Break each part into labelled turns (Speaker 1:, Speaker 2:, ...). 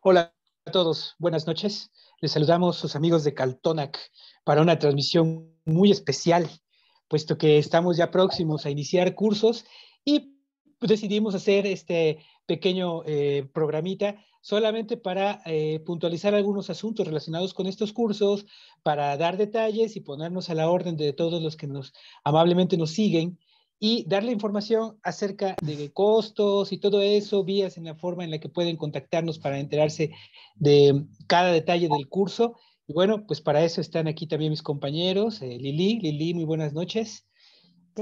Speaker 1: Hola a todos, buenas noches. Les saludamos sus amigos de Caltonac para una transmisión muy especial, puesto que estamos ya próximos a iniciar cursos y decidimos hacer este pequeño eh, programita solamente para eh, puntualizar algunos asuntos relacionados con estos cursos, para dar detalles y ponernos a la orden de todos los que nos amablemente nos siguen y darle información acerca de costos y todo eso, vías en la forma en la que pueden contactarnos para enterarse de cada detalle del curso. Y bueno, pues para eso están aquí también mis compañeros, eh, Lili, Lili, muy buenas noches.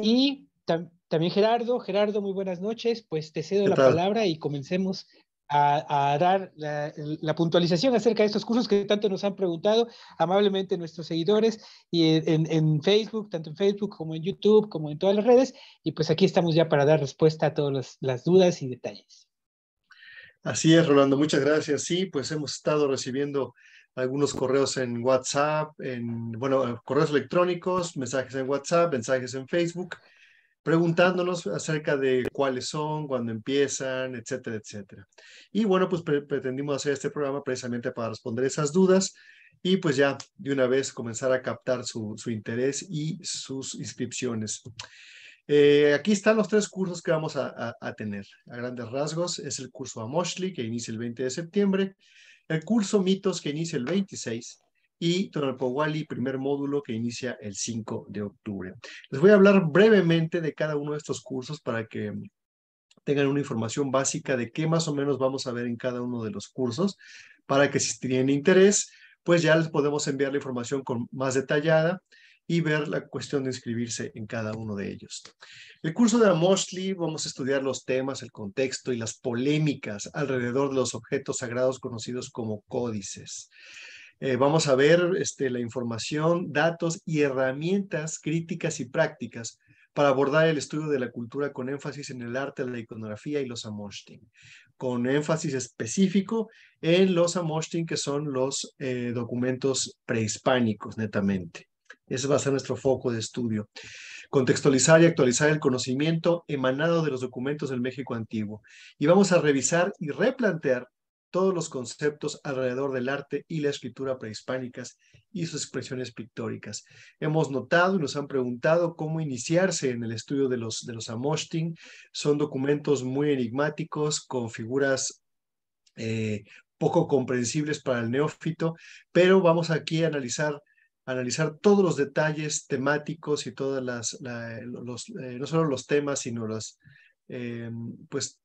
Speaker 1: Y también Gerardo, Gerardo, muy buenas noches. Pues te cedo la palabra y comencemos a, dar la, puntualización acerca de estos cursos que tanto nos han preguntado amablemente nuestros seguidores y en, Facebook, tanto en Facebook como en YouTube, como en todas las redes. Y pues aquí estamos ya para dar respuesta a todas las, dudas y detalles.
Speaker 2: Así es, Rolando, muchas gracias. Sí, pues hemos estado recibiendo algunos correos en WhatsApp, en, bueno, correos electrónicos, mensajes en WhatsApp, mensajes en Facebook preguntándonos acerca de cuáles son, cuándo empiezan, etcétera, etcétera. Y bueno, pues pretendimos hacer este programa precisamente para responder esas dudas y pues ya de una vez comenzar a captar su, interés y sus inscripciones. Eh, aquí están los tres cursos que vamos a, tener. A grandes rasgos es el curso Amoshli que inicia el 20 de septiembre, el curso Mitos que inicia el 26 y Tonalpohuali, primer módulo que inicia el 5 de octubre. Les voy a hablar brevemente de cada uno de estos cursos para que tengan una información básica de qué más o menos vamos a ver en cada uno de los cursos, para que si tienen interés, pues ya les podemos enviar la información con, más detallada y ver la cuestión de inscribirse en cada uno de ellos. El curso de Amoshli vamos a estudiar los temas, el contexto y las polémicas alrededor de los objetos sagrados conocidos como códices. Eh, vamos a ver este, la información, datos y herramientas críticas y prácticas para abordar el estudio de la cultura con énfasis en el arte, la iconografía y los amostin, con énfasis específico en los amostin, que son los eh, documentos prehispánicos, netamente. Ese va a ser nuestro foco de estudio. Contextualizar y actualizar el conocimiento emanado de los documentos del México antiguo. Y vamos a revisar y replantear todos los conceptos alrededor del arte y la escritura prehispánicas y sus expresiones pictóricas. Hemos notado y nos han preguntado cómo iniciarse en el estudio de los, de los Amoshtin. Son documentos muy enigmáticos con figuras eh, poco comprensibles para el neófito, pero vamos aquí a analizar analizar todos los detalles temáticos y todas las, los, eh, no solo los temas, sino las, eh, pues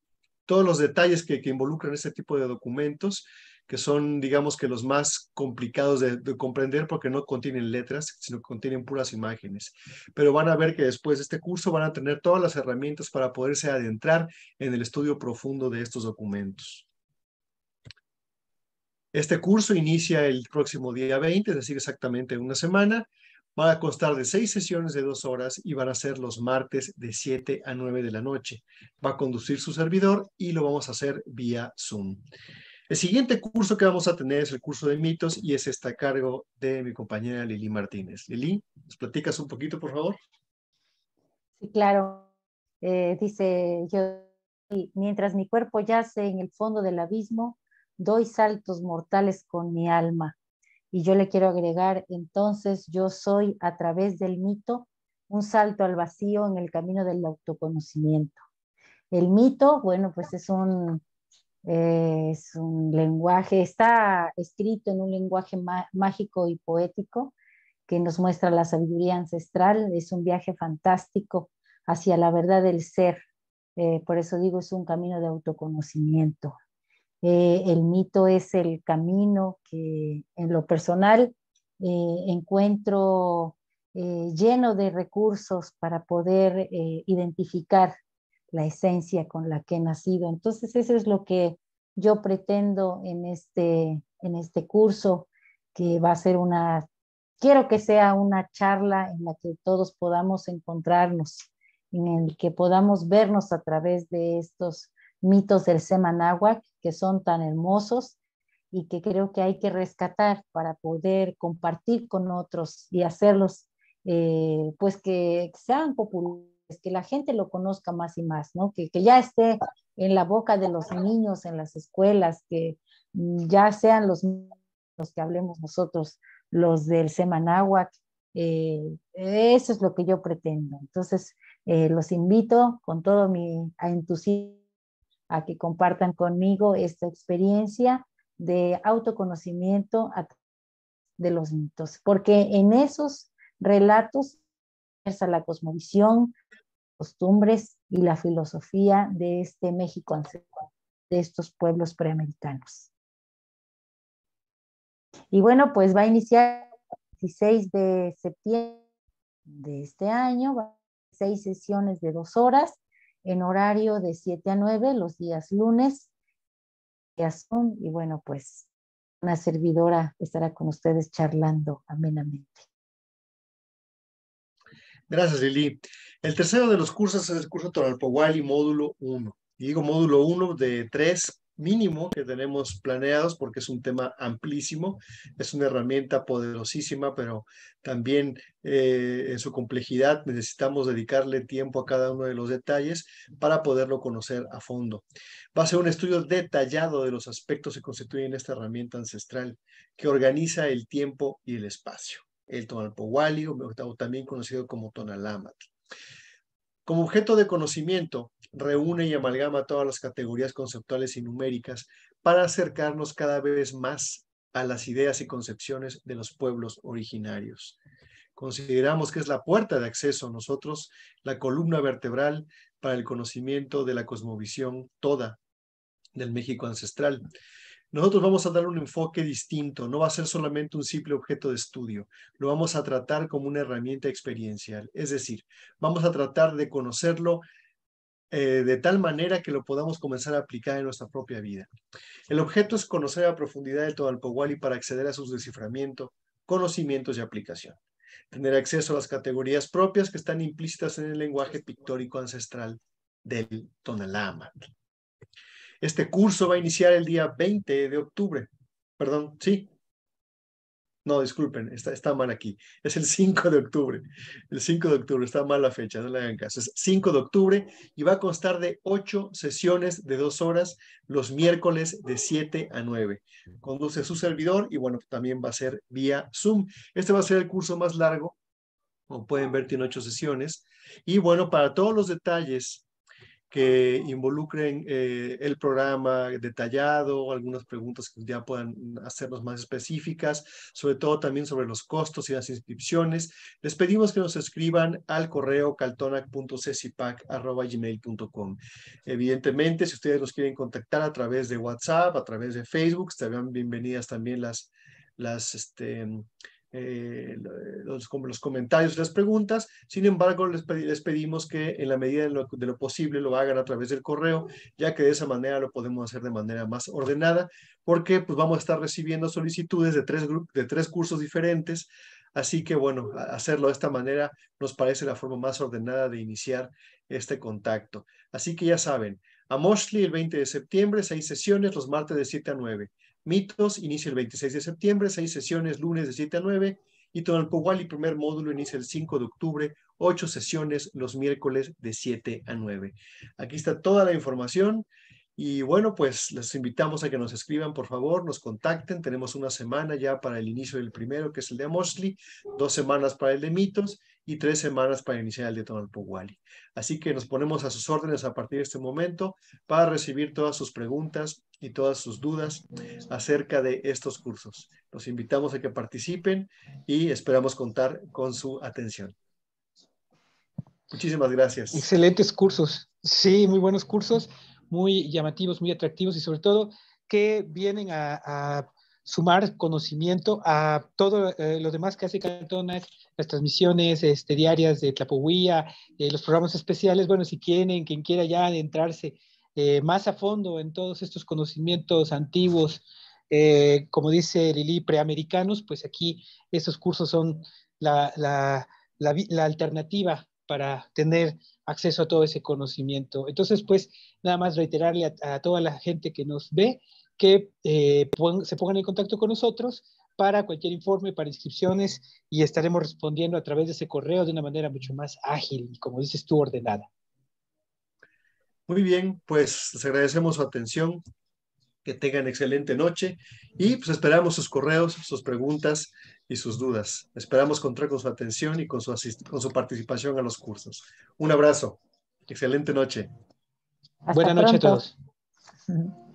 Speaker 2: todos los detalles que, involucran este tipo de documentos, que son, digamos, que los más complicados de, de, comprender porque no contienen letras, sino que contienen puras imágenes. Pero van a ver que después de este curso van a tener todas las herramientas para poderse adentrar en el estudio profundo de estos documentos. Este curso inicia el próximo día 20, es decir, exactamente una semana, Va a constar de seis sesiones de dos horas y van a ser los martes de 7 a 9 de la noche. Va a conducir su servidor y lo vamos a hacer vía Zoom. El siguiente curso que vamos a tener es el curso de mitos y es está a cargo de mi compañera Lili Martínez. Lili, ¿nos platicas un poquito, por favor?
Speaker 3: Sí, claro. Eh, dice yo, mientras mi cuerpo yace en el fondo del abismo, doy saltos mortales con mi alma. Y yo le quiero agregar, entonces yo soy a través del mito un salto al vacío en el camino del autoconocimiento. El mito, bueno, pues es un, eh, es un lenguaje, está escrito en un lenguaje mágico y poético que nos muestra la sabiduría ancestral, es un viaje fantástico hacia la verdad del ser. Eh, por eso digo, es un camino de autoconocimiento. Eh, el mito es el camino que en lo personal eh, encuentro eh, lleno de recursos para poder identificar la esencia con la que he nacido. Entonces eso es lo que yo pretendo en este, en este curso, que va a ser una, quiero que sea una charla en la que todos podamos encontrarnos, en el que podamos vernos a través de estos mitos del Semanáhuac que son tan hermosos y que creo que hay que rescatar para poder compartir con otros y hacerlos, eh, pues que sean populares, que la gente lo conozca más y más, ¿no? Que, que, ya esté en la boca de los niños, en las escuelas, que ya sean los, los que hablemos nosotros, los del Semanáhuac. Eh, eso es lo que yo pretendo. Entonces, eh, los invito con todo mi entusiasmo a que compartan conmigo esta experiencia de autoconocimiento de los mitos, porque en esos relatos a la cosmovisión, costumbres y la filosofía de este México ancestral, de estos pueblos preamericanos. Y bueno, pues va a iniciar el 16 de septiembre de este año, seis sesiones de dos horas en horario de 7 a 9 los días lunes. Y bueno, pues una servidora estará con ustedes charlando amenamente.
Speaker 2: Gracias, Lili. El tercero de los cursos es el curso Toralpoguali, módulo 1. Y digo módulo 1 de 3 mínimo que tenemos planeados porque es un tema amplísimo, es una herramienta poderosísima, pero también eh, en su complejidad necesitamos dedicarle tiempo a cada uno de los detalles para poderlo conocer a fondo. Va a ser un estudio detallado de los aspectos que constituyen esta herramienta ancestral que organiza el tiempo y el espacio, el tonalpohualli o también conocido como tonalámat Como objeto de conocimiento, reúne y amalgama todas las categorías conceptuales y numéricas para acercarnos cada vez más a las ideas y concepciones de los pueblos originarios. Consideramos que es la puerta de acceso a nosotros, la columna vertebral para el conocimiento de la cosmovisión toda del México ancestral. Nosotros vamos a dar un enfoque distinto, no va a ser solamente un simple objeto de estudio, lo vamos a tratar como una herramienta experiencial, es decir, vamos a tratar de conocerlo eh, de tal manera que lo podamos comenzar a aplicar en nuestra propia vida. El objeto es conocer a profundidad el todalpoguali para acceder a sus desciframiento, conocimientos y aplicación. Tener acceso a las categorías propias que están implícitas en el lenguaje pictórico ancestral del Tonalama. Este curso va a iniciar el día 20 de octubre, perdón, sí, no, disculpen, está, mal aquí. Es el 5 de octubre. El 5 de octubre, está mal la fecha, no le hagan caso. Es 5 de octubre y va a constar de 8 sesiones de 2 horas los miércoles de 7 a 9. Conduce su servidor y bueno, también va a ser vía Zoom. Este va a ser el curso más largo. Como pueden ver, tiene 8 sesiones. Y bueno, para todos los detalles que involucren eh, el programa detallado, algunas preguntas que ya puedan hacernos más específicas, sobre todo también sobre los costos y las inscripciones. Les pedimos que nos escriban al correo gmail.com Evidentemente, si ustedes nos quieren contactar a través de WhatsApp, a través de Facebook, estarán bienvenidas también las, las, este, eh, eh, los, comentarios los comentarios, las preguntas. Sin embargo, les, pedimos que en la medida de lo, posible lo hagan a través del correo, ya que de esa manera lo podemos hacer de manera más ordenada, porque pues, vamos a estar recibiendo solicitudes de tres, de tres cursos diferentes. Así que bueno, hacerlo de esta manera nos parece la forma más ordenada de iniciar este contacto. Así que ya saben, a Moshley el 20 de septiembre, seis sesiones los martes de 7 a 9. Mitos, inicia el 26 de septiembre, seis sesiones, lunes de 7 a 9. Y Tonalpohuali, primer módulo, inicia el 5 de octubre, ocho sesiones los miércoles de 7 a 9. Aquí está toda la información. Y bueno, pues les invitamos a que nos escriban, por favor, nos contacten. Tenemos una semana ya para el inicio del primero, que es el de Mosley, dos semanas para el de Mitos y tres semanas para iniciar el de Poguali. Así que nos ponemos a sus órdenes a partir de este momento para recibir todas sus preguntas y todas sus dudas acerca de estos cursos. Los invitamos a que participen y esperamos contar con su atención. Muchísimas gracias.
Speaker 1: Excelentes cursos. Sí, muy buenos cursos muy llamativos, muy atractivos y sobre todo que vienen a, sumar conocimiento a todo eh, lo demás que hace Cantona, las transmisiones este, diarias de Tlapohuía, eh, los programas especiales. Bueno, si quieren, quien quiera ya adentrarse eh, más a fondo en todos estos conocimientos antiguos, como dice Lili, preamericanos, pues aquí estos cursos son la alternativa para tener acceso a todo ese conocimiento. Entonces, pues, nada más reiterarle a, toda la gente que nos ve que eh, se pongan en contacto con nosotros para cualquier informe, para inscripciones y estaremos respondiendo a través de ese correo de una manera mucho más ágil y, como
Speaker 2: dices tú, ordenada. Muy bien, pues les agradecemos su atención, que tengan excelente noche y pues esperamos sus correos, sus preguntas y sus dudas. Esperamos contar con su atención y con su, con su participación a los cursos. Un abrazo. Excelente noche. Buenas noches a todos.